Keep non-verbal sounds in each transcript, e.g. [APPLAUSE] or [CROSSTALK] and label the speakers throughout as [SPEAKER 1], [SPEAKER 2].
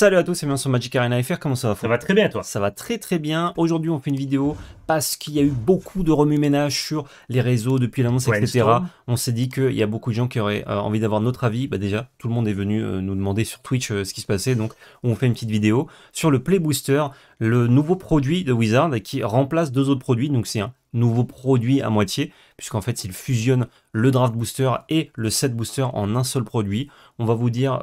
[SPEAKER 1] Salut à tous c'est bien sur Magic Arena FR, comment ça va Ça va très bien à toi Ça va très très bien, aujourd'hui on fait une vidéo parce qu'il y a eu beaucoup de remue-ménage sur les réseaux depuis l'annonce, etc. On s'est dit qu'il y a beaucoup de gens qui auraient euh, envie d'avoir notre avis. Bah déjà, tout le monde est venu euh, nous demander sur Twitch euh, ce qui se passait, donc on fait une petite vidéo sur le Play Booster, le nouveau produit de Wizard qui remplace deux autres produits. Donc c'est un nouveau produit à moitié, puisqu'en fait il fusionne le Draft Booster et le Set Booster en un seul produit. On va vous dire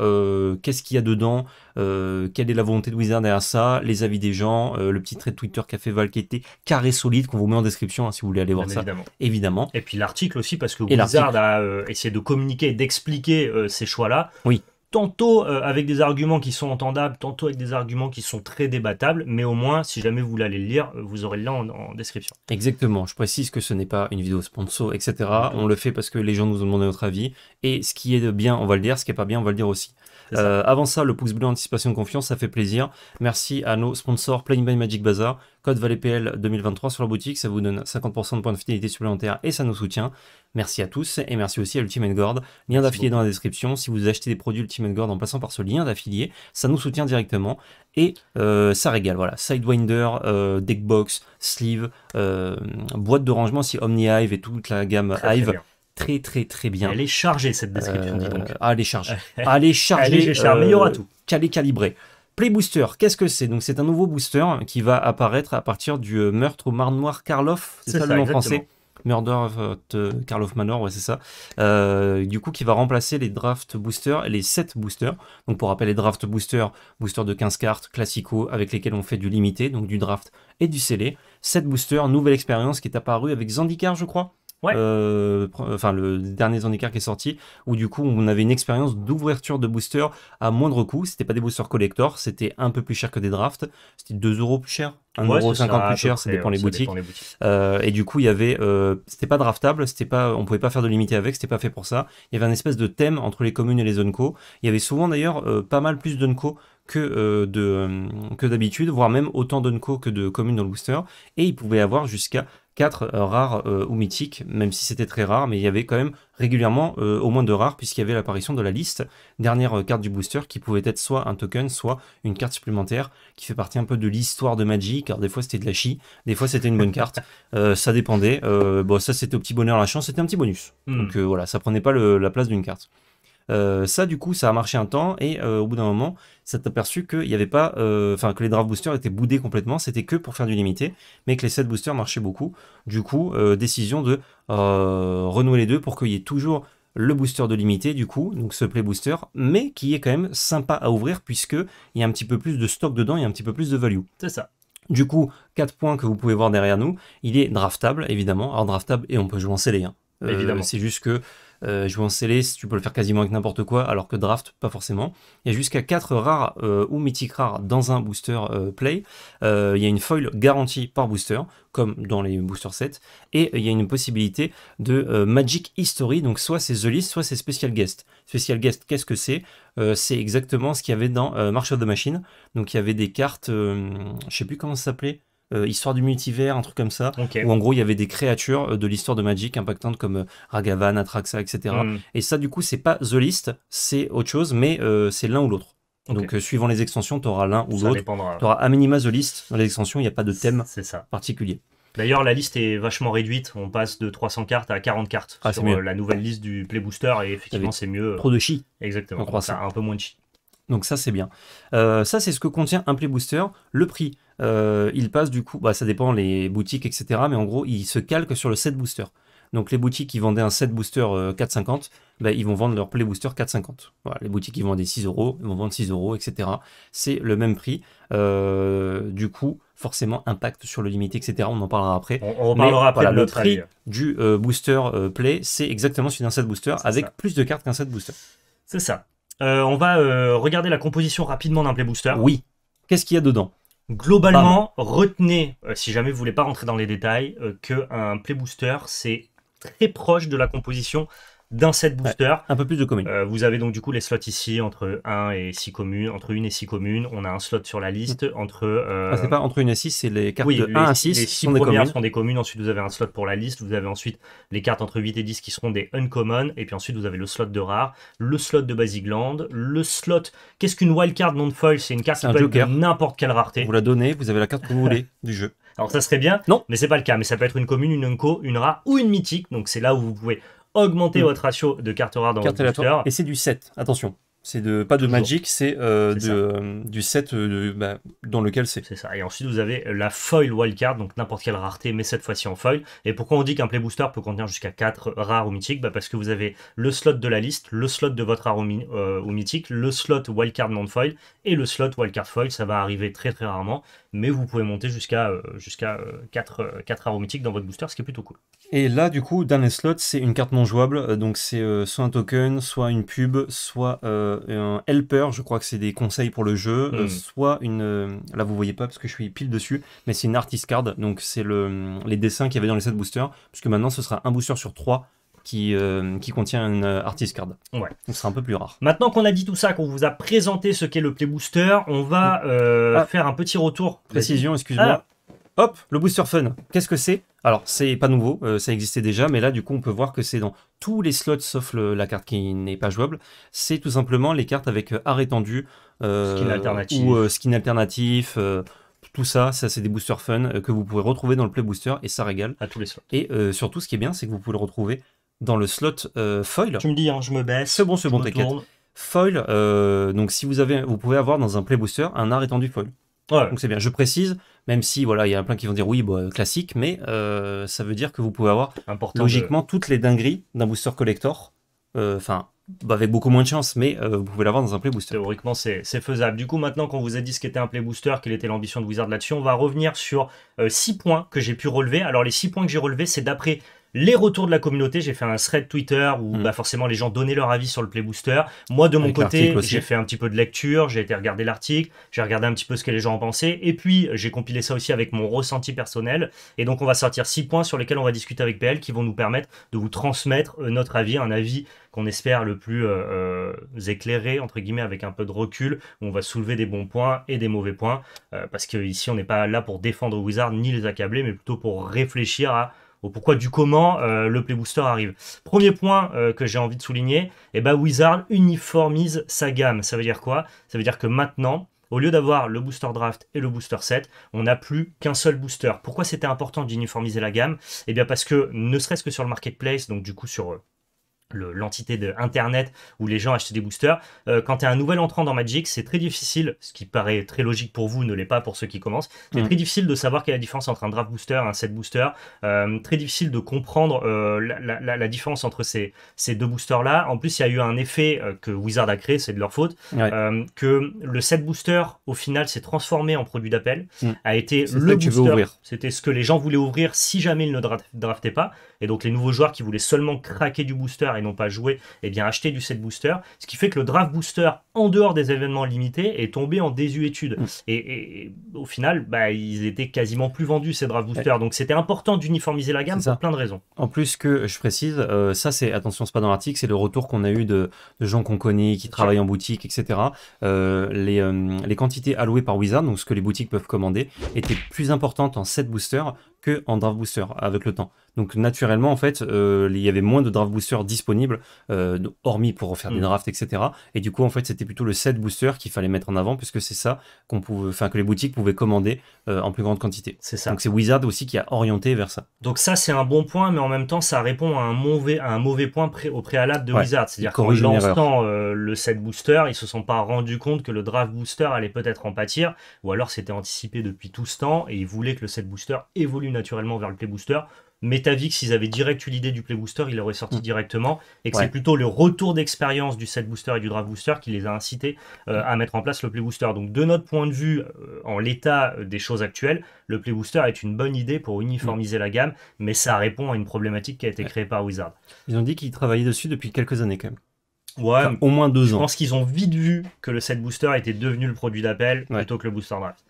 [SPEAKER 1] qu'est-ce qu'il y a dedans, quelle est la volonté de Wizard derrière ça, les avis des gens, le petit trait de Twitter qu'a fait était carré solide qu'on vous met en description
[SPEAKER 2] hein, si vous voulez aller voir ça. Évidemment. Et puis l'article aussi, parce que et Blizzard a euh, essayé de communiquer, d'expliquer euh, ces choix-là. Oui. Tantôt euh, avec des arguments qui sont entendables, tantôt avec des arguments qui sont très débattables, mais au moins, si jamais vous voulez aller le lire, vous aurez le lien en, description.
[SPEAKER 1] Exactement, je précise que ce n'est pas une vidéo sponsor, etc. On le fait parce que les gens nous ont demandé notre avis, et ce qui est bien, on va le dire, ce qui n'est pas bien, on va le dire aussi. avant ça, le pouce bleu anticipation de confiance, ça fait plaisir. Merci à nos sponsors Playing by Magic Bazaar, code pl 2023 sur la boutique, ça vous donne 50% de points de fidélité supplémentaires et ça nous soutient. Merci à tous et merci aussi à Ultimate Gord. Lien d'affilié dans la description. Si vous achetez des produits Ultimate Gord en passant par ce lien d'affilié, ça nous soutient directement et euh, ça régale. Voilà, Sidewinder, euh, Deckbox, Sleeve, euh, boîte de rangement, si Omni Hive et toute la gamme Hive. Très très très bien. Elle est chargée cette description, euh, dis donc. [LAUGHS] Allez charger. allez charger. meilleur charger. il tout. Calé calibré. Play Booster, qu'est-ce que c'est Donc c'est un nouveau booster qui va apparaître à partir du euh, meurtre au Marne Noir Karloff, c'est ça, le nom français Murder of euh, Karloff Manor, ouais, c'est ça. Euh, du coup, qui va remplacer les draft boosters et les 7 boosters. Donc, pour rappel, les draft boosters, boosters de 15 cartes, classico, avec lesquels on fait du limité, donc du draft et du scellé. 7 boosters, nouvelle expérience qui est apparue avec Zandikar, je crois. Ouais. Euh, enfin, le dernier Zendikar qui est sorti, où du coup, on avait une expérience d'ouverture de booster à moindre coût. C'était pas des boosters collector, c'était un peu plus cher que des drafts. C'était 2 euros plus cher, 1,50 euro plus cher, ça dépend les boutiques. Euh, et du coup, il y avait, euh, c'était pas draftable, c'était pas, on pouvait pas faire de limité avec, c'était pas fait pour ça. Il y avait un espèce de thème entre les communes et les zones Il y avait souvent d'ailleurs euh, pas mal plus d'unco que, de, que d'habitude, voire même autant d'unco que de communes dans le booster. Et il pouvait avoir jusqu'à quatre euh, rares euh, ou mythiques, même si c'était très rare, mais il y avait quand même régulièrement euh, au moins deux rares, puisqu'il y avait l'apparition de la liste, dernière carte du booster, qui pouvait être soit un token, soit une carte supplémentaire, qui fait partie un peu de l'histoire de Magic, car des fois c'était de la chie des fois c'était une bonne carte, [LAUGHS] ça dépendait, bon ça c'était au petit bonheur la chance, c'était un petit bonus, hmm. donc voilà, ça prenait pas la place d'une carte. Euh, ça, du coup, ça a marché un temps et euh, au bout d'un moment, ça t'a aperçu qu'il n'y avait pas, euh, enfin, que les draft boosters étaient boudés complètement, c'était que pour faire du limité, mais que les set boosters marchaient beaucoup. Du coup, décision de renouer les deux pour qu'il y ait toujours le booster de limité du coup, donc ce play booster, mais qui est quand même sympa à ouvrir puisque il y a un petit peu plus de stock dedans, il y un petit peu plus de value. C'est ça. Du coup, 4 points que vous pouvez voir derrière nous, il est draftable évidemment, alors draftable et on peut jouer en scellé. Hein. évidemment. C'est juste que euh, jouer en tu peux le faire quasiment avec n'importe quoi, alors que Draft, pas forcément. Il y a jusqu'à 4 rares euh, ou mythiques rares dans un booster euh, play. Euh, il y a une foil garantie par booster, comme dans les booster sets. Et il y a une possibilité de Magic History, donc soit c'est The List, soit c'est Special Guest. Special Guest, qu'est-ce que c'est C'est exactement ce qu'il y avait dans March of the Machine. Donc il y avait des cartes, je sais plus comment ça s'appelait, euh, Histoire du multivers, un truc comme ça, où en gros il y avait des créatures euh, de l'histoire de Magic impactantes comme euh, Ragavan, Atraxa, etc. Hmm. Et ça, du coup, c'est pas The List, c'est autre chose, mais c'est l'un ou l'autre. Donc, suivant les extensions, tu auras l'un ou l'autre. Tu auras à minima The List dans les extensions, il n'y a pas de thème ça. particulier.
[SPEAKER 2] D'ailleurs, la liste est vachement réduite. On passe de 300 cartes à 40 cartes ah, la nouvelle liste du Play Booster. Et effectivement, c'est mieux. Trop de chi. Exactement. On croit ça, un peu moins de
[SPEAKER 1] chi. Donc ça, c'est bien. ça, c'est ce que contient un Play Booster. Le prix, euh, il passe du coup, bah, ça dépend les boutiques, etc. Mais en gros, il se calque sur le set booster. Donc les boutiques qui vendaient un set booster 4,50, euh, bah, ils vont vendre leur play booster 4,50. Voilà, les boutiques qui vendaient 6 euros, ils vont vendre 6 euros, etc. C'est le même prix. Euh, du coup, forcément, impact sur le limité, etc. On en parlera après.
[SPEAKER 2] On, après le prix
[SPEAKER 1] du booster play, c'est exactement celui d'un set booster avec
[SPEAKER 2] plus de cartes qu'un set booster. C'est ça. on va regarder la composition rapidement d'un play booster. Oui. Qu'est-ce qu'il y a dedans Globalement, retenez, euh, si jamais vous voulez pas rentrer dans les détails, euh, que qu'un play booster, c'est très proche de la composition dans cette booster. un peu plus de communes. Euh, vous avez donc du coup les slots ici entre 1 et 6 communes, entre 1 et 6 communes. On a un slot sur la liste mm. entre. Euh, ah, c'est pas entre 1 et 6, c'est les cartes de 1 à 6 qui sont des communes. Ensuite, vous avez un slot pour la liste. Vous avez ensuite les cartes entre 8 et 10 qui seront des uncommon. Et puis ensuite, vous avez le slot de rare, le slot de land, le slot. Qu'est-ce qu'une wildcard non foil C'est une carte qui peut n'importe quelle rareté. Vous la donnez, vous avez la carte que vous voulez [LAUGHS] du jeu. Alors ça serait bien, non. mais c'est pas le cas. Mais ça peut être une commune, une unco, une rare ou une mythique. Donc c'est là où vous pouvez augmenter mm. votre ratio de cartes rares dans votre booster. Et
[SPEAKER 1] c'est du 7, attention. C'est de, pas de Magic,
[SPEAKER 2] c'est euh, euh, du set euh, bah, dans lequel c'est. C'est ça. Et ensuite, vous avez la foil wildcard, donc n'importe quelle rareté, mais cette fois-ci en foil. Et pourquoi on dit qu'un play booster peut contenir jusqu'à 4 rares ou mythiques bah, Parce que vous avez le slot de la liste, le slot de votre rare ou, mythique, le slot wildcard non-foil et le slot wildcard foil. Ça va arriver très très rarement, mais vous pouvez monter jusqu'à jusqu'à 4, 4 rares ou mythiques dans votre booster, ce qui est plutôt cool.
[SPEAKER 1] Et là, du coup, dans les slots, c'est une carte non jouable. Euh, donc, c'est euh, soit un token, soit une pub, soit euh, un helper. Je crois que c'est des conseils pour le jeu. Hmm. soit une. là, vous voyez pas parce que je suis pile dessus. Mais c'est une artist card. Donc, c'est le, les dessins qu'il y avait dans les 7 boosters. Puisque maintenant, ce sera un booster sur 3 qui, qui, contient une artist card. Ouais. Donc sera un peu plus rare.
[SPEAKER 2] Maintenant qu'on a dit tout ça, qu'on vous a présenté ce qu'est le Play Booster, on va hmm. ah. faire un petit retour. Précision, excuse-moi. Ah. Hop, le booster fun. Qu'est-ce que
[SPEAKER 1] c'est Alors, c'est pas nouveau, euh, ça existait déjà, mais là, du coup, on peut voir que c'est dans tous les slots, sauf la carte qui n'est pas jouable. C'est tout simplement les cartes avec euh, art étendu ou euh, skin alternatif, tout ça, ça c'est des boosters fun que vous pouvez retrouver dans le Play Booster et ça régale. À tous les slots. Et surtout, ce qui est bien, c'est que vous pouvez le retrouver dans le slot foil. Tu me
[SPEAKER 2] dis, hein, je me baisse. C'est bon, c'est bon, t'inquiète.
[SPEAKER 1] Foil, donc si vous avez, vous pouvez avoir dans un Play Booster un art étendu foil. Donc c'est bien, je précise, même si voilà, il y a plein qui vont dire oui, bah, classique, mais euh, ça veut dire que vous pouvez avoir logiquement toutes les dingueries d'un booster collector. Euh,
[SPEAKER 2] enfin, bah, avec beaucoup moins de chance, mais euh, vous pouvez l'avoir dans un play booster. Théoriquement, c'est faisable. Du coup, maintenant qu'on vous a dit ce qu'était un play booster, quelle était l'ambition de Wizard là-dessus, on va revenir sur six points que j'ai pu relever. Alors les six points que j'ai relevés, c'est d'après les retours de la communauté. J'ai fait un thread Twitter où hmm. bah, forcément les gens donnaient leur avis sur le Play Booster. Moi, de mon côté, j'ai fait un petit peu de lecture, j'ai été regarder l'article, j'ai regardé un petit peu ce que les gens en pensaient. Et puis, j'ai compilé ça aussi avec mon ressenti personnel. Et donc, on va sortir six points sur lesquels on va discuter avec PL qui vont nous permettre de vous transmettre euh, notre avis, un avis qu'on espère le plus euh, euh, éclairé, entre guillemets, avec un peu de recul, où on va soulever des bons points et des mauvais points, parce parce ici on n'est pas là pour défendre Wizard ni les accabler, mais plutôt pour réfléchir à ou pourquoi du comment euh, le Play Booster arrive. Premier point euh, que j'ai envie de souligner, et eh ben Wizard uniformise sa gamme. Ça veut dire quoi Ça veut dire que maintenant, au lieu d'avoir le booster draft et le booster set, on n'a plus qu'un seul booster. Pourquoi c'était important d'uniformiser la gamme Eh bien parce que ne serait-ce que sur le marketplace, donc du coup sur euh, l'entité d'internet de Internet où les gens achètent des boosters. Euh, quand tu es un nouvel entrant dans Magic, c'est très difficile, ce qui paraît très logique pour vous, ne l'est pas pour ceux qui commencent. C'est mm. très difficile de savoir quelle est la différence entre un draft booster et un set booster. Euh, très difficile de comprendre euh, la, différence entre ces, ces deux boosters-là. En plus, il y a eu un effet que Wizard a créé, c'est de leur faute, que le set booster, au final, s'est transformé en produit d'appel, mm. a été le booster. C'était ce que les gens voulaient ouvrir si jamais ils ne draftaient pas. Et donc, les nouveaux joueurs qui voulaient seulement craquer du booster et pas joué, et eh bien acheter du set booster, ce qui fait que le draft booster en dehors des événements limités est tombé en désuétude. Mm. Et, au final, bah, ils étaient quasiment plus vendus ces draft boosters. Donc c'était important d'uniformiser la gamme pour plein de raisons.
[SPEAKER 1] En plus que je précise, euh, ça c'est attention, c'est pas dans l'article, c'est le retour qu'on a eu de, gens qu'on connaît, qui travaillent en boutique, etc. Euh, euh, les, quantités allouées par Wizard, donc ce que les boutiques peuvent commander, étaient plus importantes en set booster que en draft booster avec le temps. Donc naturellement, en fait, euh, il y avait moins de draft boosters disponibles, euh, hormis pour faire des mm. drafts, etc. Et du coup, en fait, c'était plutôt le set booster qu'il fallait mettre en avant, puisque c'est ça qu'on pouvait, enfin que les boutiques pouvaient commander euh, en plus grande quantité. C'est ça. Donc c'est Wizard aussi qui a orienté vers ça.
[SPEAKER 2] Donc ça, c'est un bon point, mais en même temps, ça répond à un mauvais, un mauvais point au préalable de Wizard. C'est-à-dire qu'en lançant le set booster, ils se sont pas rendus compte que le draft booster allait peut-être en pâtir, ou alors c'était anticipé depuis tout ce temps et ils voulaient que le set booster évolue naturellement vers le play booster. Metavix, s'ils avaient direct eu l'idée du play booster, il l'auraient sorti mm. directement. Et que c'est plutôt le retour d'expérience du set booster et du draft booster qui les a incités euh, à mettre en place le play booster. Donc, de notre point de vue, euh, en l'état euh, des choses actuelles, le play booster est une bonne idée pour uniformiser mm. la gamme, mais ça répond à une problématique qui a été créée par Wizard. Ils ont dit qu'ils travaillaient dessus depuis quelques années quand même. Ouais, au moins deux ans. Je pense qu'ils ont vite vu que le set booster était devenu le produit d'appel plutôt que le booster draft.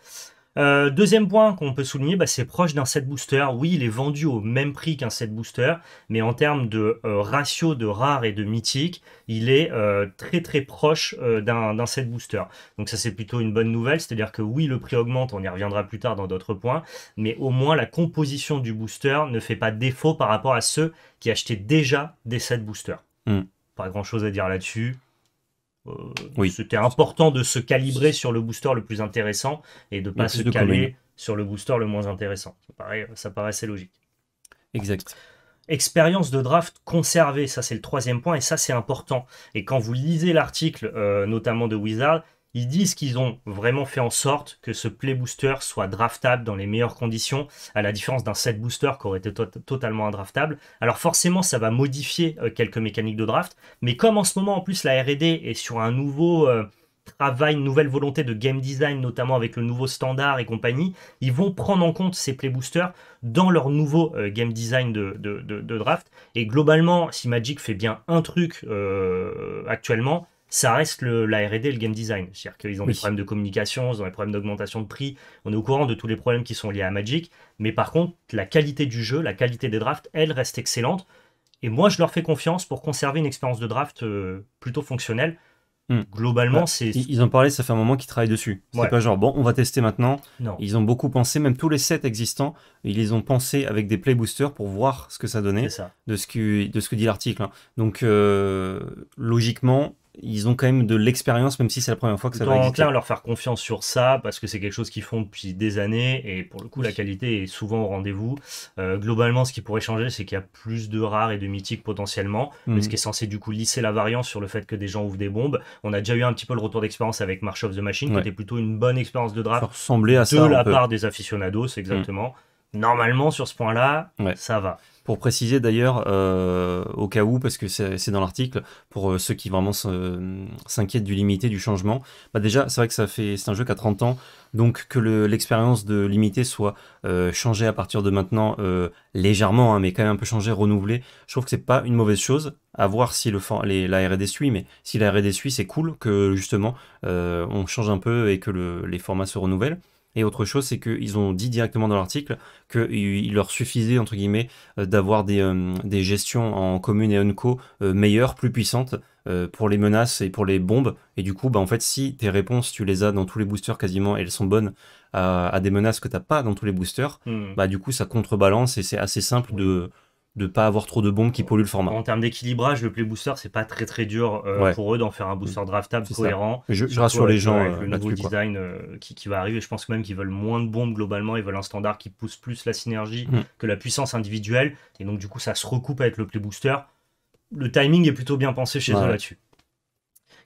[SPEAKER 2] Euh, deuxième point qu'on peut souligner, bah, c'est proche d'un set booster. Oui, il est vendu au même prix qu'un set booster, mais en termes de euh, ratio de rare et de mythique, il est euh, très très proche d'un set booster. Donc ça c'est plutôt une bonne nouvelle, c'est-à-dire que oui, le prix augmente, on y reviendra plus tard dans d'autres points, mais au moins la composition du booster ne fait pas défaut par rapport à ceux qui achetaient déjà des sets boosters. Hmm. Pas grand chose à dire là-dessus. C'était important de se calibrer sur le booster le plus intéressant et de ne pas se caler sur le booster le moins intéressant. Ça, paraît, ça paraissait logique. Exact. Expérience de draft conservée, ça c'est le troisième point et ça c'est important. Et quand vous lisez l'article, euh, notamment de Wizard, ils disent qu'ils ont vraiment fait en sorte que ce play booster soit draftable dans les meilleures conditions, à la différence d'un set booster qui aurait été totalement indraftable. Alors forcément, ça va modifier euh, quelques mécaniques de draft, mais comme en ce moment, en plus, la RD est sur un nouveau euh, travail, une nouvelle volonté de game design, notamment avec le nouveau standard et compagnie, ils vont prendre en compte ces play boosters dans leur nouveau euh, game design de, draft. Et globalement, si Magic fait bien un truc actuellement, ça reste le, la R&D et le game design. C'est-à-dire qu'ils ont des problèmes de communication, ils ont des problèmes d'augmentation de prix. On est au courant de tous les problèmes qui sont liés à Magic. Mais par contre, la qualité du jeu, la qualité des drafts, elle reste excellente. Et moi, je leur fais confiance pour conserver une expérience de draft euh, plutôt fonctionnelle. Hmm. Globalement, bah, c'est. Ils
[SPEAKER 1] en parlé, ça fait un moment qu'ils travaillent dessus. C'est pas genre, bon, on va tester maintenant. Non. Ils ont beaucoup pensé, même tous les sets existants, ils les ont pensés avec des play boosters pour voir ce que ça donnait De, ce que, de ce que dit l'article. Hein. Donc, euh, logiquement, ils ont quand même de l'expérience, même si c'est la première fois que ça va exister. En
[SPEAKER 2] leur faire confiance sur ça, parce que c'est quelque chose qu'ils font depuis des années, et pour le coup, la qualité est souvent au rendez-vous. Euh, globalement, ce qui pourrait changer, c'est qu'il y a plus de rares et de mythiques potentiellement, mais mhm. ce qui est censé du coup lisser la variance sur le fait que des gens ouvrent des bombes. On a déjà eu un petit peu le retour d'expérience avec March of the Machine, qui était plutôt une bonne expérience de draft ça à de la part des aficionados, mhm. exactement. Normalement, sur ce point-là, ça va.
[SPEAKER 1] Pour préciser d'ailleurs, euh, au cas où, parce que c'est dans l'article, pour euh, ceux qui vraiment s'inquiètent du limité, du changement, bah déjà, c'est vrai que ça fait, c'est un jeu qui a 30 ans, donc que l'expérience de limité soit euh, changée à partir de maintenant légèrement, hein, mais quand même un peu changée, renouvelée, je trouve que c'est pas une mauvaise chose. À voir si le les, la R&D suit, mais si la R&D suit, c'est cool que justement on change un peu et que les formats se renouvellent. Et autre chose, c'est qu'ils ont dit directement dans l'article qu'il leur suffisait, entre guillemets, euh, d'avoir euh, des, gestions en commune et unco co euh, meilleures, plus puissantes pour les menaces et pour les bombes. Et du coup, bah, en fait, si tes réponses, tu les as dans tous les boosters quasiment, et elles sont bonnes à, des menaces que tu n'as pas dans tous les boosters, hmm. bah, du coup, ça contrebalance et c'est assez simple de de pas avoir trop de bombes qui polluent le format.
[SPEAKER 2] En termes d'équilibrage, le play booster, c'est pas très très dur euh, pour eux d'en faire un booster mm. draftable cohérent. Je, rassure les gens. Euh, le nouveau design euh, qui, va arriver, je pense même qu'ils veulent moins de bombes globalement. Ils veulent un standard qui pousse plus la synergie mm. que la puissance individuelle. Et donc, du coup, ça se recoupe avec le play booster. Le timing est plutôt bien pensé chez eux là-dessus.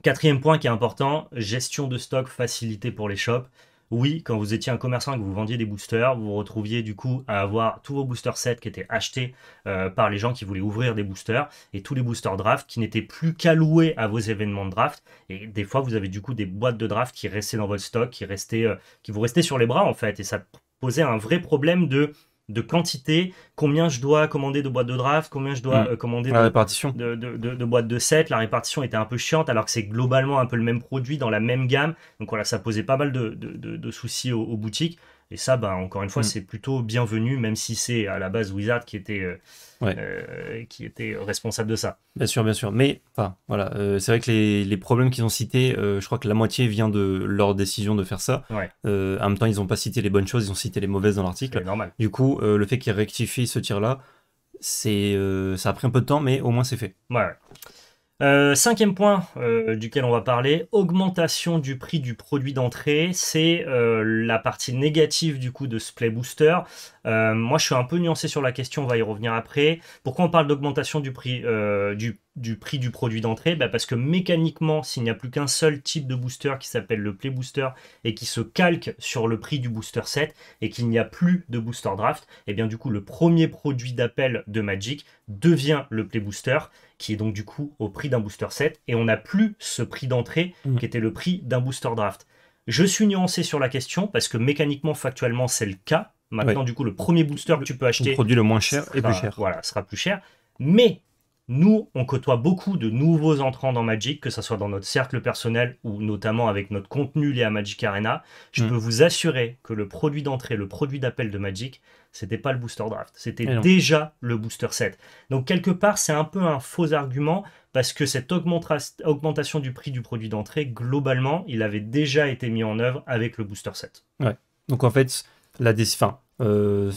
[SPEAKER 2] Quatrième point qui est important gestion de stock facilité pour les shops. Oui, quand vous étiez un commerçant et que vous vendiez des boosters, vous retrouviez du coup à avoir tous vos booster sets qui étaient achetés euh, par les gens qui voulaient ouvrir des boosters et tous les boosters draft qui n'étaient plus qu'alloués à vos événements de draft. Et des fois, vous avez du coup des boîtes de draft qui restaient dans votre stock, qui, euh, qui vous restaient sur les bras en fait. Et ça posait un vrai problème de de quantité, combien je dois commander de boîtes de draft, combien je dois mm. euh, commander de, De, boîtes de set. La répartition était un peu chiante alors que c'est globalement un peu le même produit dans la même gamme. Donc voilà, ça posait pas mal de, soucis aux boutiques. Et ça, bah, encore une fois, mm. c'est plutôt bienvenu, même si c'est à la base Wizard qui était, euh, euh, qui était responsable de ça. Bien sûr, bien sûr. Mais
[SPEAKER 1] voilà, euh, c'est vrai que les, problèmes qu'ils ont cités, je crois que la moitié vient de leur décision de faire ça. en même temps, ils n'ont pas cité les bonnes choses, ils ont cité les mauvaises dans l'article. normal. Du coup, le fait qu'ils rectifient ce
[SPEAKER 2] tir-là, c'est, ça a pris un peu de temps, mais au moins c'est fait. ouais. Euh, cinquième point euh, duquel on va parler, augmentation du prix du produit d'entrée, c'est euh, la partie négative du coup de ce Booster. moi je suis un peu nuancé sur la question, on va y revenir après. Pourquoi on parle d'augmentation du prix du du prix du produit d'entrée bah, Parce que mécaniquement, s'il n'y a plus qu'un seul type de booster qui s'appelle le Play Booster et qui se calque sur le prix du booster 7 et qu'il n'y a plus de booster draft, et eh bien du coup le premier produit d'appel de Magic devient le Play Booster qui est donc du coup au prix d'un booster 7 et on n'a plus ce prix d'entrée mm. qui était le prix d'un booster draft. Je suis nuancé sur la question parce que mécaniquement, factuellement, c'est le cas. Maintenant, du coup, le premier booster que tu peux acheter. Le le moins cher sera, et plus cher. Voilà, sera plus cher. Mais nous, on côtoie beaucoup de nouveaux entrants dans Magic, que ce soit dans notre cercle personnel ou notamment avec notre contenu lié à Magic Arena. Je mm. peux vous assurer que le produit d'entrée, le produit d'appel de Magic, c'était pas le booster draft, c'était déjà le booster set. Donc quelque part, c'est un peu un faux argument parce que cette augmentation du prix du produit d'entrée, globalement, il avait déjà été mis en œuvre avec le booster set.
[SPEAKER 1] Ouais. Donc en fait, la décision, euh,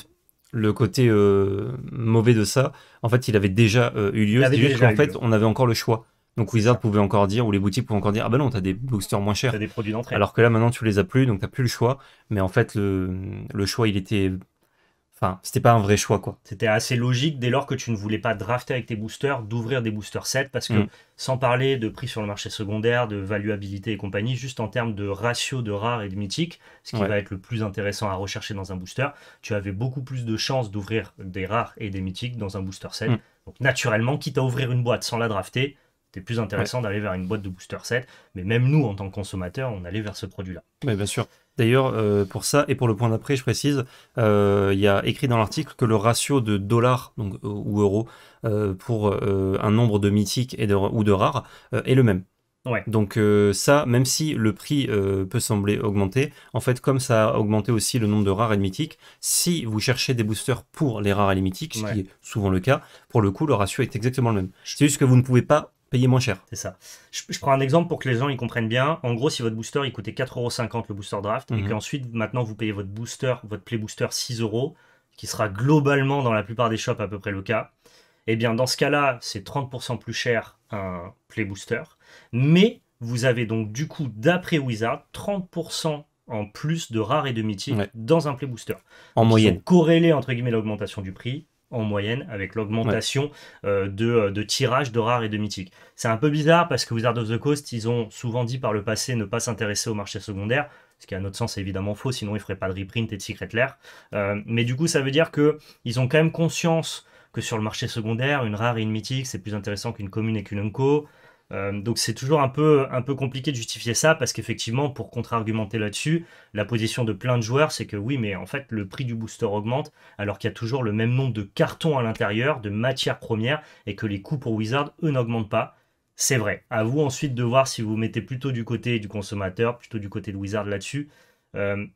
[SPEAKER 1] le côté euh, mauvais de ça, en fait, il avait déjà euh, eu lieu. C'est juste qu'en fait, on avait encore le choix. Donc Wizard pouvait encore dire, ou les boutiques pouvaient encore dire, ah ben non, t'as des boosters moins chers. T'as des produits d'entrée. Alors que là, maintenant, tu les as plus, donc t'as plus le choix. Mais en fait, le, le choix, il était Enfin, c'était pas un vrai choix, quoi.
[SPEAKER 2] C'était assez logique dès lors que tu ne voulais pas drafter avec tes boosters, d'ouvrir des boosters 7, parce que mm. sans parler de prix sur le marché secondaire, de valuabilité et compagnie, juste en termes de ratio de rares et de mythiques, ce qui va être le plus intéressant à rechercher dans un booster, tu avais beaucoup plus de chances d'ouvrir des rares et des mythiques dans un booster 7. Mm. Donc naturellement, quitte à ouvrir une boîte sans la drafter, c'était plus intéressant d'aller vers une boîte de booster 7. Mais même nous, en tant que consommateurs, on allait vers ce produit-là.
[SPEAKER 1] Mais bien sûr. D'ailleurs, euh, pour ça et pour le point d'après, je précise, euh, il y a écrit dans l'article que le ratio de dollars donc, euh, ou euros pour un nombre de mythiques et de, ou de rares est le même. Donc ça, même si le prix peut sembler augmenter, en fait, comme ça a augmenté aussi le nombre de rares et de mythiques, si vous cherchez des boosters pour les rares et les mythiques,
[SPEAKER 2] ce qui est souvent le cas, pour le coup, le ratio est exactement le même. C'est juste que vous ne pouvez pas Payer moins cher. C'est ça. Je, prends un exemple pour que les gens y comprennent bien. En gros, si votre booster, il coûtait 4,50€ le booster draft, et mhm. qu'ensuite, maintenant, vous payez votre booster, votre play booster 6€, qui sera globalement dans la plupart des shops à peu près le cas, eh bien, dans ce cas-là, c'est 30% plus cher un play booster. Mais vous avez donc, du coup, d'après Wizard, 30% en plus de rares et de mythiques dans un play booster. En moyenne. Corrélé entre guillemets l'augmentation du prix en moyenne avec l'augmentation euh, de, euh, tirage de rares et de mythiques. C'est un peu bizarre parce que Wizard of the Coast, ils ont souvent dit par le passé ne pas s'intéresser au marché secondaire, ce qui à notre sens est évidemment faux, sinon ils ne feraient pas de reprint et de secret lair. Euh, mais du coup, ça veut dire que ils ont quand même conscience que sur le marché secondaire, une rare et une mythique, c'est plus intéressant qu'une commune et qu'une unco. Euh, donc c'est toujours un peu, un peu compliqué de justifier ça parce qu'effectivement, pour contre-argumenter là-dessus, la position de plein de joueurs, c'est que oui, mais en fait, le prix du booster augmente alors qu'il y a toujours le même nombre de cartons à l'intérieur, de matières premières et que les coûts pour Wizard, eux, n'augmentent pas. C'est vrai. À vous ensuite de voir si vous, mettez plutôt du côté du consommateur, plutôt du côté de Wizard là-dessus. Euh,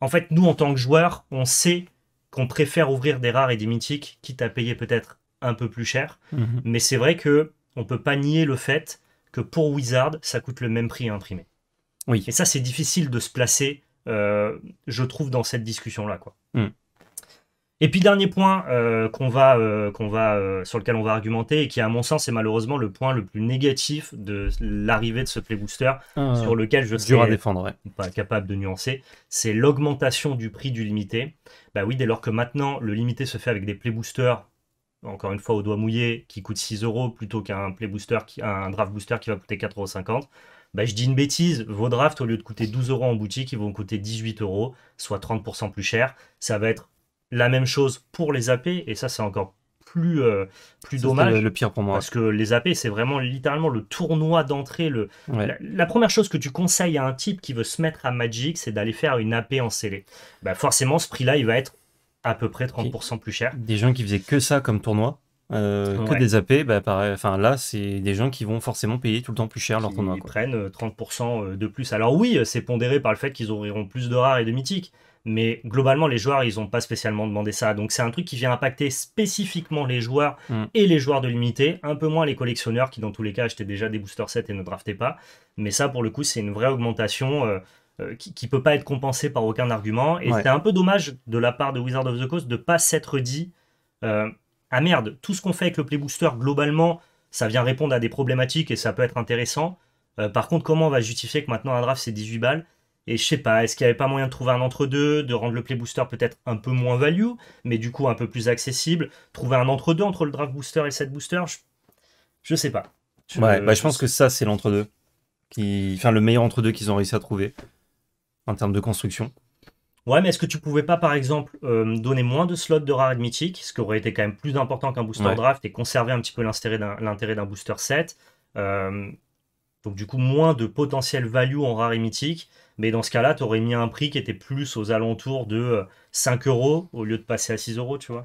[SPEAKER 2] en fait, nous, en tant que joueurs, on sait qu'on préfère ouvrir des rares et des mythiques, quitte à payer peut-être un peu plus cher. Mm-hmm. Mais c'est vrai que on peut pas nier le fait que pour Wizard, ça coûte le même prix à imprimer. Oui. Et ça, c'est difficile de se placer, euh, je trouve, dans cette discussion-là. Hmm. Et puis dernier point euh, qu'on va, euh, va, sur lequel on va argumenter et qui à mon sens est malheureusement le point le plus négatif de l'arrivée de ce play booster ah, sur lequel je suis pas capable de nuancer, c'est l'augmentation du prix du limité. Bah oui, dès lors que maintenant le limité se fait avec des play encore une fois au doigt mouillé, qui coûte 6 euros plutôt qu'un play booster, qui, un draft booster qui va coûter 4,50 euros, bah, je dis une bêtise, vos drafts, au lieu de coûter 12 euros en boutique, ils vont coûter 18 euros, soit 30% plus cher. Ça va être la même chose pour les AP, et ça, c'est encore plus, euh, plus dommage. Le, le, pire pour moi. Parce que les AP, c'est vraiment littéralement le tournoi d'entrée. Le, la, première chose que tu conseilles à un type qui veut se mettre à Magic, c'est d'aller faire une AP en scellé. Bah, forcément, ce prix-là, il va être à peu près 30% plus cher. Des gens qui
[SPEAKER 1] faisaient que ça comme tournoi, euh, que des AP, bah, pareil, là, c'est des gens qui vont forcément payer
[SPEAKER 2] tout le temps plus cher leur tournoi. Ils prennent 30% euh, euh, de plus. Alors oui, c'est pondéré par le fait qu'ils auront plus de rares et de mythiques. Mais globalement, les joueurs, ils n'ont pas spécialement demandé ça. Donc c'est un truc qui vient impacter spécifiquement les joueurs mm. et les joueurs de limité, un peu moins les collectionneurs qui, dans tous les cas, achetaient déjà des booster sets et ne draftaient pas. Mais ça, pour le coup, c'est une vraie augmentation. Euh, qui, qui peut pas être compensé par aucun argument. Et c'était un peu dommage de la part de Wizard of the Coast de pas s'être dit euh, ah merde, tout ce qu'on fait avec le play booster globalement, ça vient répondre à des problématiques et ça peut être intéressant. Euh, par contre, comment on va justifier que maintenant un draft c'est 18 balles Et je sais pas, est-ce qu'il n'y avait pas moyen de trouver un entre-deux, de rendre le play booster peut-être un peu moins value, mais du coup un peu plus accessible Trouver un entre-deux entre le draft booster et cette set booster je... je, sais pas. Je, ouais, bah, je pense
[SPEAKER 1] que ça c'est l'entre-deux. Qui... Enfin, le meilleur entre-deux qu'ils ont réussi à trouver en termes de construction.
[SPEAKER 2] Ouais, mais est-ce que tu pouvais pas, par exemple, euh, donner moins de slots de rare et mythique, ce qui aurait été quand même plus important qu'un booster draft, et conserver un petit peu l'intérêt d'un booster set euh, Donc, du coup, moins de potentiel value en rare et mythique. Mais dans ce cas-là, tu aurais mis un prix qui était plus aux alentours de 5 euh, euros au lieu de passer à 6 euros, tu vois.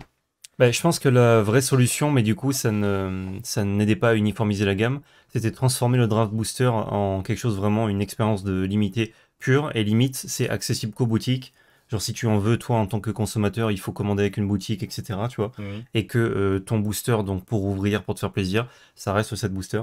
[SPEAKER 2] Bah, je
[SPEAKER 1] pense que la vraie solution, mais du coup, ça ne ça n'aidait pas à uniformiser la gamme, c'était de transformer le draft booster en quelque chose vraiment, une expérience de limitée pure et limite c'est accessible qu'aux boutiques. Genre si tu en veux toi en tant que consommateur, il faut commander avec une boutique, etc. Tu vois, et que euh, ton booster donc pour ouvrir pour te faire plaisir, ça reste cette booster.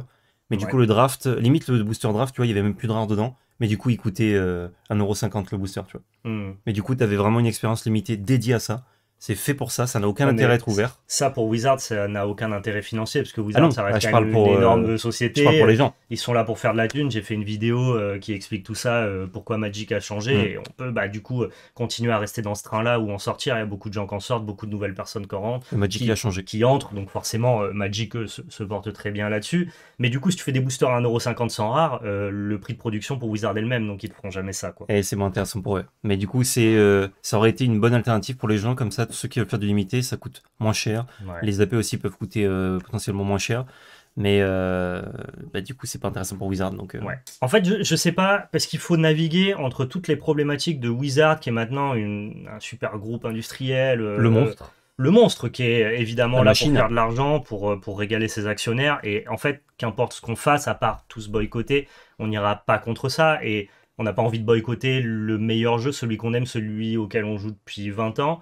[SPEAKER 1] Mais du coup le draft, limite le booster draft, tu vois, il y avait même plus de rare dedans. Mais du coup, il coûtait 1,50€ euh, le booster, tu vois. Hmm. Mais du coup, tu avais vraiment une expérience limitée dédiée à ça. C'est fait pour ça, ça n'a aucun intérêt à être ouvert.
[SPEAKER 2] Ça, pour Wizard, ça n'a aucun intérêt financier, parce que Wizard, ah ça reste ah, parle pour, une euh, énorme société. Je parle pour les gens. Ils sont là pour faire de la thune. J'ai fait une vidéo euh, qui explique tout ça, euh, pourquoi Magic a changé. Mm. Et on peut, bah, du coup, continuer à rester dans ce train-là ou en sortir. Il y a beaucoup de gens qui en sortent, beaucoup de nouvelles personnes qui rentrent. Magic a changé. Qui entre donc forcément, Magic se, porte très bien là-dessus. Mais du coup, si tu fais des boosters à 1,50€ sans rare, le prix de production pour Wizard est le même, donc ils ne feront jamais ça. Quoi. Et
[SPEAKER 1] c'est moins intéressant pour eux. Mais du coup, c'est ça aurait été une bonne alternative pour les gens, comme ça, ceux qui veulent faire du limité, ça coûte moins cher. Les AP aussi peuvent coûter euh, potentiellement moins cher. Mais euh, bah, du coup, c'est pas intéressant pour Wizard. Donc, euh.
[SPEAKER 2] En fait, je, je, sais pas, parce qu'il faut naviguer entre toutes les problématiques de Wizard, qui est maintenant un super groupe industriel. le monstre. Le monstre, qui est évidemment là pour faire de l'argent, pour, pour régaler ses actionnaires. Et en fait, qu'importe ce qu'on fasse, à part tous boycotter, on n'ira pas contre ça. Et on n'a pas envie de boycotter le meilleur jeu, celui qu'on aime, celui auquel on joue depuis 20 ans.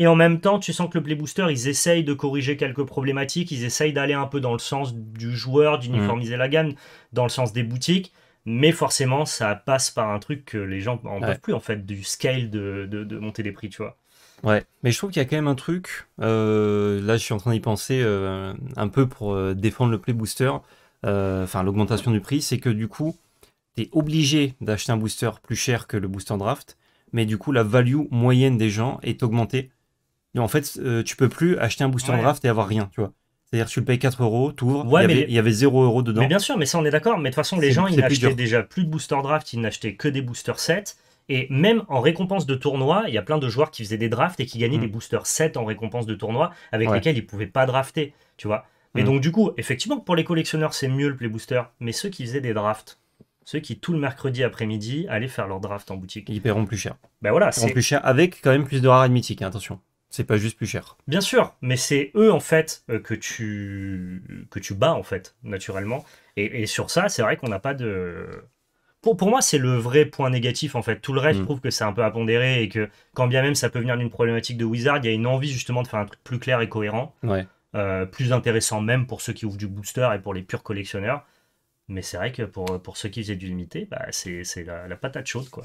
[SPEAKER 2] Et en même temps, tu sens que le Play Booster, ils essayent de corriger quelques problématiques, ils essayent d'aller un peu dans le sens du joueur, d'uniformiser mm. la gamme, dans le sens des boutiques. Mais forcément, ça passe par un truc que les gens n'en peuvent plus, en fait, du scale de, de, monter les prix, tu vois.
[SPEAKER 1] Ouais, mais je trouve qu'il y a quand même un truc, euh, là je suis en train d'y penser euh, un peu pour euh, défendre le Play Booster, enfin l'augmentation du prix, c'est que du coup, tu es obligé d'acheter un booster plus cher que le booster draft, mais du coup la value moyenne des gens est augmentée en fait, euh, tu peux plus acheter un booster draft et avoir rien, tu vois. C'est-à-dire tu le payes 4 euros, tu ouais, il, il y avait 0 euros dedans. Mais bien
[SPEAKER 2] sûr, mais ça on est d'accord, mais de toute façon les gens ils n'achetaient déjà plus de booster draft, ils n'achetaient que des booster 7. Et même en récompense de tournoi, il y a plein de joueurs qui faisaient des drafts et qui gagnaient hmm. des boosters 7 en récompense de tournoi avec lesquels ils pouvaient pas drafter, tu vois. Mais hmm. donc du coup, effectivement pour les collectionneurs c'est mieux le play booster, mais ceux qui faisaient des drafts, ceux qui tout le mercredi après-midi allaient faire leur draft en boutique, ils paieront plus cher. Ben voilà, ils plus
[SPEAKER 1] cher avec quand même plus de rares mythiques, hein, attention. C'est pas juste plus cher.
[SPEAKER 2] Bien sûr, mais c'est eux en fait euh, que tu que tu bats en fait naturellement. Et, sur ça, c'est vrai qu'on n'a pas de. Pour, pour moi, c'est le vrai point négatif en fait. Tout le reste je mm. prouve que c'est un peu à pondérer et que quand bien même ça peut venir d'une problématique de Wizard, il y a une envie justement de faire un truc plus clair et cohérent, euh, plus intéressant même pour ceux qui ouvrent du booster et pour les purs collectionneurs. Mais c'est vrai que pour, pour ceux qui faisaient du limité, bah, c'est la, la patate chaude quoi.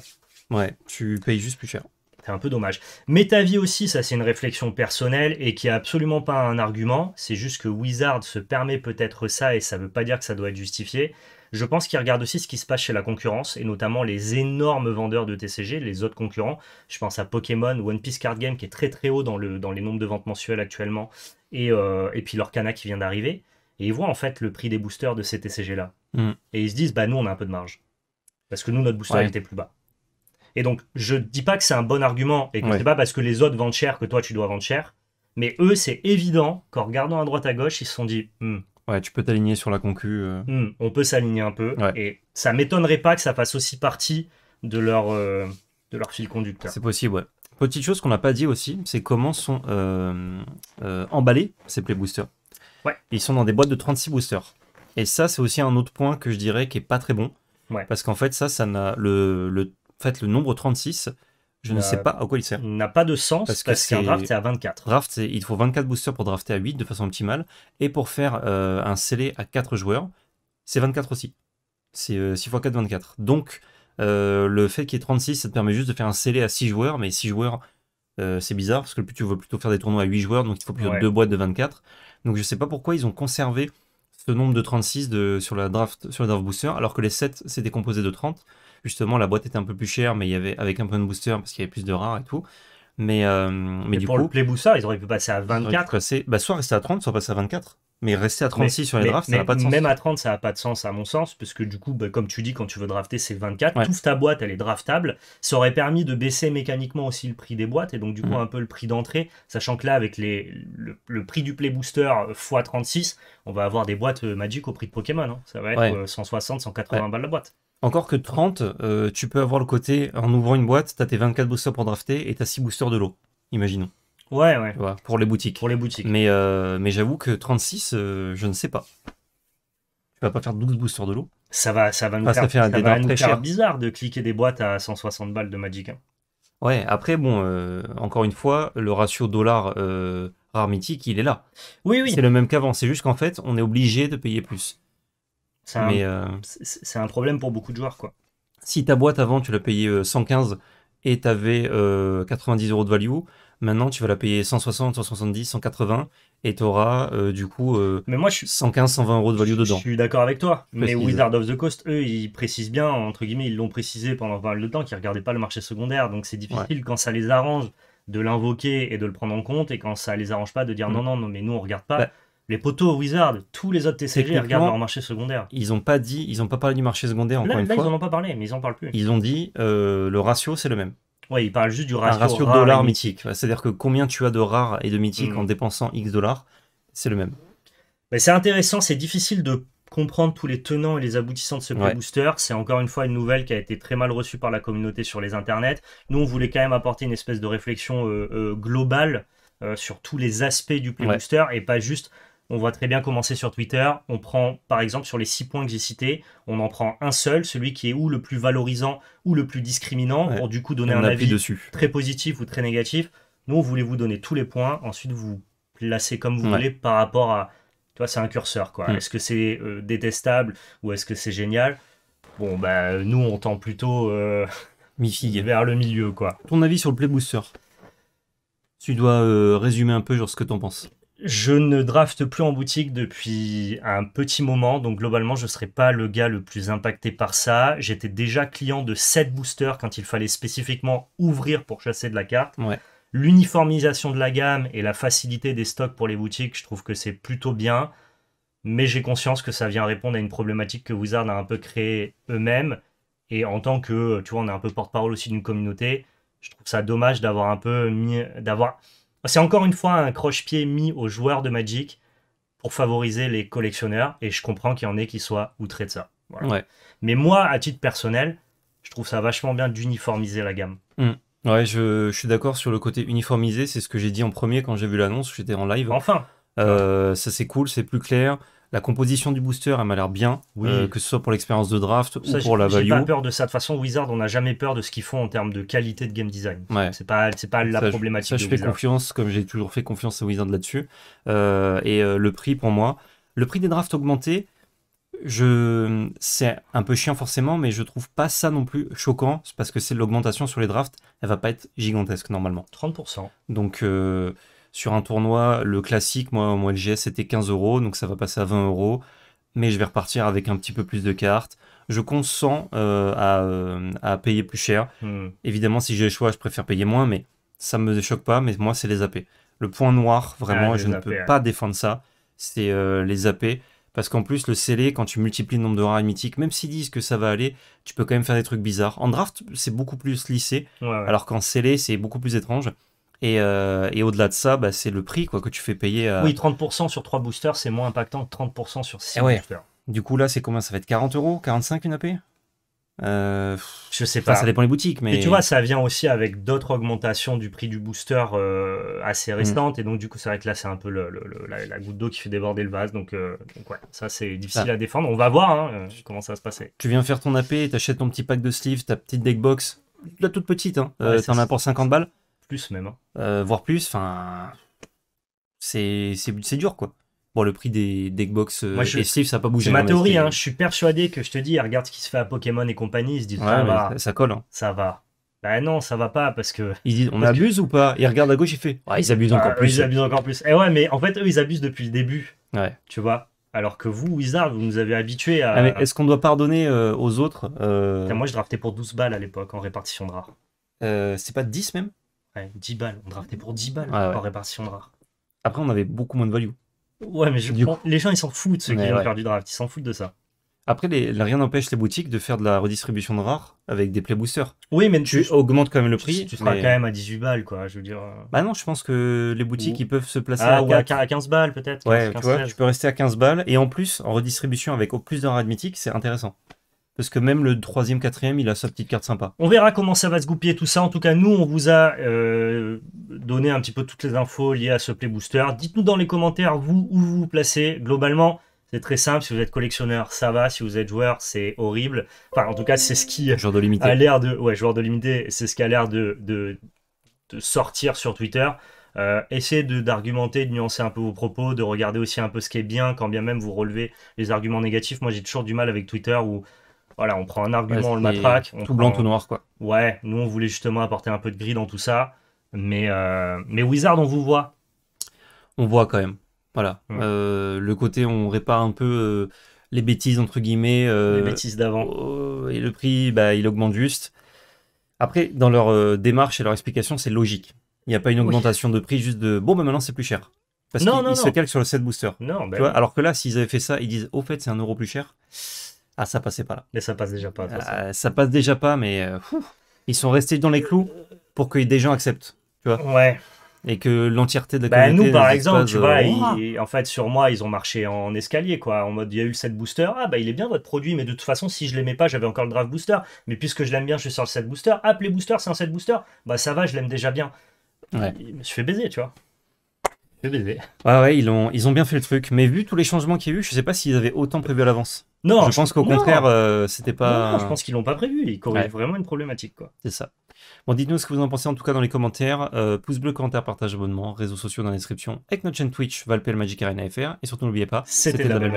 [SPEAKER 2] Ouais, tu payes juste plus cher c'est un peu dommage. mais ta vie aussi, ça c'est une réflexion personnelle et qui a absolument pas un argument. C'est juste que Wizard se permet peut-être ça et ça ne veut pas dire que ça doit être justifié. Je pense qu'ils regardent aussi ce qui se passe chez la concurrence et notamment les énormes vendeurs de TCG, les autres concurrents. Je pense à Pokémon, One Piece Card Game qui est très très haut dans, les nombres de ventes mensuelles actuellement et, euh, puis leur cana qui vient d'arriver. Et ils voient en fait le prix des boosters de ces TCG là. Mm. Et ils se disent, bah nous on a un peu de marge. Parce que nous notre booster était plus bas. Et donc, je ne dis pas que c'est un bon argument et que ce n'est pas parce que les autres vendent cher que toi tu dois vendre cher. Mais eux, c'est évident qu'en regardant à droite à gauche, ils se sont dit.
[SPEAKER 1] Hmm, ouais, tu peux t'aligner sur la concu. Euh. Hmm,
[SPEAKER 2] on peut s'aligner un peu. Et ça m'étonnerait pas que ça fasse aussi partie de leur, euh, de leur fil conducteur. C'est
[SPEAKER 1] possible, ouais. Petite chose qu'on n'a pas dit aussi, c'est comment sont euh, emballés ces play boosters. Ouais. Ils sont dans des boîtes de 36 boosters. Et ça, c'est aussi un autre point que je dirais qui est pas très bon. Parce qu'en fait, ça, ça n'a le, le, en fait, le nombre 36,
[SPEAKER 2] je ne sais pas à quoi il sert. Il N'a pas de sens parce, qu'un draft est à 24.
[SPEAKER 1] Draft, il faut 24 boosters pour drafter à 8 de façon optimale. Et pour faire euh, un scellé à 4 joueurs, c'est 24 aussi. C'est 6 x 4, 24. Donc, euh, le fait qu'il y ait 36, ça te permet juste de faire un scellé à 6 joueurs. Mais 6 joueurs, euh, c'est bizarre parce que tu veux plutôt faire des tournois à 8 joueurs. Donc, il faut plutôt deux boîtes de 24. Donc, je ne sais pas pourquoi ils ont conservé ce nombre de 36 de, sur, la draft, sur le draft booster alors que les 7, c'était composé de 30 justement la boîte était un peu plus chère, mais il y avait avec un peu de booster parce qu'il y avait plus de rares et tout. Mais, euh, mais, du pour coup, le
[SPEAKER 2] play booster, ils auraient pu passer à 24.
[SPEAKER 1] bah, soit rester à 30, soit passer à 24. Mais rester à 36 sur les drafts, ça n'a pas de sens. Même à
[SPEAKER 2] 30, ça n'a pas de sens à mon sens, parce que du coup, bah, comme tu dis, quand tu veux drafter, c'est 24. Toute ta boîte, elle est draftable. Ça aurait permis de baisser mécaniquement aussi le prix des boîtes, et donc du coup, mm. un peu le prix d'entrée, sachant que là, avec les, le, prix du Play Booster euh, x 36, on va avoir des boîtes euh, magiques au prix de Pokémon. Hein. Ça va être 160, 180 balles la boîte.
[SPEAKER 1] Encore que 30, euh, tu peux avoir le côté, en ouvrant une boîte, as tes 24 boosters pour drafter et t'as 6 boosters de l'eau, imaginons. Ouais, ouais. pour les boutiques. Pour les boutiques. Mais, euh, mais j'avoue que 36, euh, je ne sais pas. Tu vas pas faire 12 boosters de l'eau.
[SPEAKER 2] Ça va, ça va nous faire, ça va nous bizarre de cliquer des boîtes à 160 balles de Magic. Hein.
[SPEAKER 1] Ouais, après, bon, encore une fois, le ratio dollar rare mythique, il est là. Oui, oui. C'est le même qu'avant, c'est juste qu'en fait, on est obligé de payer plus. Euh,
[SPEAKER 2] c'est un, problème pour beaucoup de joueurs. quoi.
[SPEAKER 1] Si ta boîte avant, tu l'as payée euh, 115 et tu avais 90 euros de value, maintenant tu vas la payer 160, 170, 180 et tu auras euh, du coup mais moi, je suis... 115, 120 euros de value dedans. Je
[SPEAKER 2] suis d'accord avec toi, mais Wizard of the Coast, eux, ils précisent bien, entre guillemets, ils l'ont précisé pendant pas mal de temps qu'ils ne regardaient pas le marché secondaire, donc c'est difficile quand ça les arrange de l'invoquer et de le prendre en compte, et quand ça les arrange pas de dire mm. non, non, non, mais nous on regarde pas. Bah, les poteaux Wizard, tous les autres TCG regardent leur marché secondaire. Ils n'ont pas dit,
[SPEAKER 1] ils ont pas parlé du marché secondaire encore là, Ils n'en ont pas parlé, mais ils n'en parlent plus. Ils ont dit euh, le ratio, c'est le même. Oui, ils parlent juste du ratio, dollar mythique. Bah, c'est-à-dire que combien tu as de rares et de mythiques hmm. en dépensant X dollars, c'est le même.
[SPEAKER 2] Mais c'est intéressant, c'est difficile de comprendre tous les tenants et les aboutissants de ce Playbooster. booster. C'est encore une fois une nouvelle qui a été très mal reçue par la communauté sur les internets. Nous, on voulait quand même apporter une espèce de réflexion euh, euh, globale sur tous les aspects du play booster et pas juste on voit très bien commencer sur Twitter. On prend, par exemple, sur les six points que j'ai cités, on en prend un seul, celui qui est ou le plus valorisant ou le plus discriminant, pour du coup donner un avis dessus. très positif ou très négatif. Nous, on voulait vous donner tous les points, ensuite vous placez comme vous voulez par rapport à. Tu vois, c'est un curseur, quoi. Hmm. Est-ce que c'est euh, détestable ou est-ce que c'est génial Bon, bah, nous, on tend plutôt. Euh, mi vers le milieu, quoi.
[SPEAKER 1] Ton avis sur le Playbooster tu dois euh, résumer un peu genre ce que t'en penses.
[SPEAKER 2] Je ne drafte plus en boutique depuis un petit moment, donc globalement, je ne serai pas le gars le plus impacté par ça. J'étais déjà client de 7 boosters quand il fallait spécifiquement ouvrir pour chasser de la carte. L'uniformisation de la gamme et la facilité des stocks pour les boutiques, je trouve que c'est plutôt bien, mais j'ai conscience que ça vient répondre à une problématique que Wizard a un peu créée eux-mêmes. Et en tant que, tu vois, on est un peu porte-parole aussi d'une communauté, je trouve ça dommage d'avoir un peu mis. d'avoir c'est encore une fois un croche-pied mis aux joueurs de Magic pour favoriser les collectionneurs, et je comprends qu'il y en ait qui soient outrés de ça. Mais moi, à titre personnel, je trouve ça vachement bien d'uniformiser la gamme. Hmm.
[SPEAKER 1] Ouais, je, suis d'accord sur le côté uniformisé, c'est ce que j'ai dit en premier quand j'ai vu l'annonce, j'étais en live. Enfin euh, Ça c'est cool, c'est plus clair. La composition du booster, elle m'a l'air bien, oui. Mm. que ce soit pour l'expérience de draft ou pour la value. J'ai pas
[SPEAKER 2] peur de ça. De toute façon, Wizard, on n'a jamais peur de ce qu'ils font en termes de qualité de game design. Ouais. C'est pas, c'est pas la problématique. Ça, je fais confiance,
[SPEAKER 1] comme j'ai toujours fait confiance à Wizard là-dessus. Euh, et euh, le prix, pour moi, le prix des drafts augmenté, je, c'est un peu chiant forcément, mais je trouve pas ça non plus choquant parce que c'est l'augmentation sur les drafts, elle va pas être gigantesque normalement. 30%. Donc euh, sur un tournoi, le classique, moi, le le c'était 15 euros, donc ça va passer à 20 euros. Mais je vais repartir avec un petit peu plus de cartes. Je consens euh, euh, à, payer plus cher. Hmm. Évidemment, si j'ai le choix, je préfère payer moins, mais ça ne me choque pas. Mais moi, c'est les AP. Le point noir, vraiment, ah, je ne peux hein. pas défendre ça. C'est euh, les AP. Parce qu'en plus, le scellé, quand tu multiplies le nombre de rares mythiques, même s'ils disent que ça va aller, tu peux quand même faire des trucs bizarres. En draft, c'est beaucoup plus lissé, alors qu'en scellé, c'est beaucoup plus étrange. Euh, et, au-delà de ça, bah, c'est le prix quoi, que tu fais payer. Oui,
[SPEAKER 2] 30% sur 3 boosters, c'est moins impactant que 30% sur 6 eh boosters.
[SPEAKER 1] Du coup, là, c'est combien Ça va être 40 euros 45 une AP euh, je sais pas. ça dépend des boutiques, mais. tu vois,
[SPEAKER 2] ça vient aussi avec d'autres augmentations du prix du booster euh, assez mm. restantes. et donc du coup, c'est vrai que là, c'est un peu la, goutte d'eau qui fait déborder le vase, donc, ça c'est difficile à défendre. On va voir hein, comment ça va se passer.
[SPEAKER 1] Tu viens faire ton AP, t'achètes ton petit pack de sleeves, ta petite deck box.
[SPEAKER 2] la toute petite, hein, t'en as pour 50 balles. Plus même. Hein.
[SPEAKER 1] Euh, voire plus, enfin. C'est dur, quoi. Bon, le prix des, des Xbox euh, et Steve, ça n'a pas bougé. C'est ma hein, théorie, hein,
[SPEAKER 2] je suis persuadé que je te dis, regarde ce qui se fait à Pokémon et compagnie, ils se disent, ouais, ça, colle. Hein. Ça va. Bah non, ça va pas parce que. Ils disent, on abuse
[SPEAKER 1] ou pas Ils regardent à gauche, ils fait ils abusent encore ah, plus. Ils abusent
[SPEAKER 2] encore plus. Et eh ouais, mais en fait, eux, ils abusent depuis le début. Ouais. Tu vois alors que vous, Wizard, vous nous avez habitués à. Ah,
[SPEAKER 1] est-ce qu'on doit pardonner euh, aux autres Moi, je
[SPEAKER 2] draftais pour 12 balles à l'époque en répartition de rares. c'est pas 10 même 10 balles. On draftait pour 10 balles en ah répartition de répartition rare.
[SPEAKER 1] Après, on avait beaucoup moins de
[SPEAKER 2] value. Ouais, mais je les gens, ils s'en foutent, ceux qui ont perdu faire du draft. Ils s'en foutent de ça.
[SPEAKER 1] Après, rien n'empêche les boutiques de faire de la redistribution de rares avec des play boosters. Oui, mais Tu augmentes quand même le prix. tu, seras quand même à
[SPEAKER 2] 18 balles, quoi. Je veux dire.
[SPEAKER 1] Bah non, je pense que les boutiques, ils peuvent se placer ah, à 15 balles, peut-être. Ouais, tu peux rester à 15 balles. Et en plus, en redistribution avec au plus de rares mythique, c'est intéressant parce que même le troisième, quatrième, il a sa petite carte sympa.
[SPEAKER 2] On verra comment ça va se goupiller tout ça. En tout cas, nous, on vous a euh, donné un petit peu toutes les infos liées à ce Play Booster. Dites-nous dans les commentaires, vous, où vous vous placez. Globalement, c'est très simple. Si vous êtes collectionneur, ça va. Si vous êtes joueur, c'est horrible. Enfin, en tout cas, c'est ce qui joueur de limité. a l'air de... Ouais, joueur de limité, c'est ce qui a l'air de, sortir sur Twitter. Euh, essayez d'argumenter, de, de, nuancer un peu vos propos, de regarder aussi un peu ce qui est bien, quand bien même vous relevez les arguments négatifs. Moi, j'ai toujours du mal avec Twitter où voilà, on prend un argument, on le matraque. tout blanc, tout noir, quoi. Ouais, nous, on voulait justement apporter un peu de gris dans tout ça. Mais, euh, mais Wizard, on vous voit. On voit quand même.
[SPEAKER 1] Voilà. Euh, le côté, on répare un peu euh, les bêtises, entre guillemets. les bêtises d'avant. et le prix, bah, il augmente juste. Après, dans leur démarche et leur explication, c'est logique. Il n'y a pas une augmentation de prix juste de bon, mais bah, maintenant c'est plus cher. Parce qu'ils se calquent sur le set booster. Non, bah alors que là, s'ils avaient fait ça, ils disent au fait, c'est un euro plus cher. Ah, ça passait pas là. Mais ça passe déjà pas. Euh, ça passe déjà pas, mais euh, ils sont restés dans les clous pour que des gens acceptent. Tu vois Ouais. Et que l'entièreté de la bah, Nous, par exemple, tu vois,
[SPEAKER 2] en fait, sur moi, ils ont marché en escalier, quoi. En mode, il y a eu le 7 booster. Ah, bah, il est bien votre produit, mais de toute façon, si je l'aimais pas, j'avais encore le draft booster. Mais puisque je l'aime bien, je sors le 7 booster. Ah, les boosters, c'est un set booster. Bah, ça va, je l'aime déjà bien. Ouais. Je me suis fait baiser, tu vois. Je me suis baiser.
[SPEAKER 1] Ouais, ouais, ils ont, ils ont bien fait le truc. Mais vu tous les changements qu'il y a eu, je sais pas s'ils avaient autant prévu à l'avance. Non, je pense qu'au contraire, euh, c'était pas. Non, je pense qu'ils l'ont pas prévu. Ils corrigent
[SPEAKER 2] vraiment une problématique, quoi. C'est ça. Bon, dites-nous ce que vous en
[SPEAKER 1] pensez en tout cas dans les commentaires. Euh, pouce bleu, commentaire, partage, abonnement, réseaux sociaux dans la description, avec notre chaîne Twitch, Valpel Magic Arena FR. Et surtout, n'oubliez pas, c'était la, belle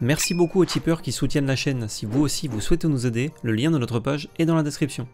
[SPEAKER 1] Merci beaucoup aux tipeurs qui soutiennent la chaîne. Si vous aussi vous souhaitez nous aider, le lien de notre page est dans la description.